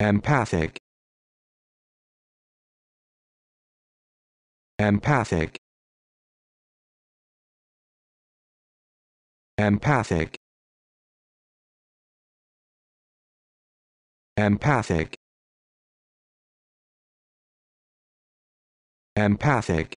empathic empathic empathic empathic empathic